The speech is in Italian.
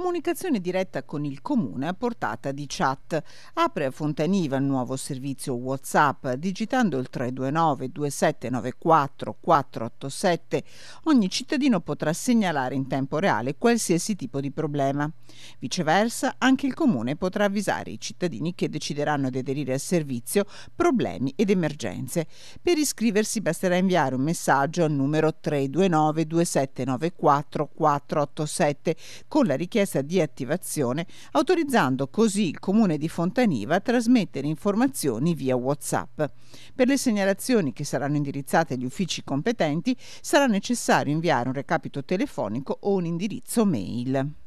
comunicazione diretta con il comune a portata di chat. Apre a Fontaniva il nuovo servizio WhatsApp digitando il 329 2794 487. Ogni cittadino potrà segnalare in tempo reale qualsiasi tipo di problema. Viceversa, anche il comune potrà avvisare i cittadini che decideranno di aderire al servizio problemi ed emergenze. Per iscriversi basterà inviare un messaggio al numero 329 2794 487 con la richiesta richiesta di attivazione, autorizzando così il comune di Fontaniva a trasmettere informazioni via WhatsApp. Per le segnalazioni che saranno indirizzate agli uffici competenti sarà necessario inviare un recapito telefonico o un indirizzo mail.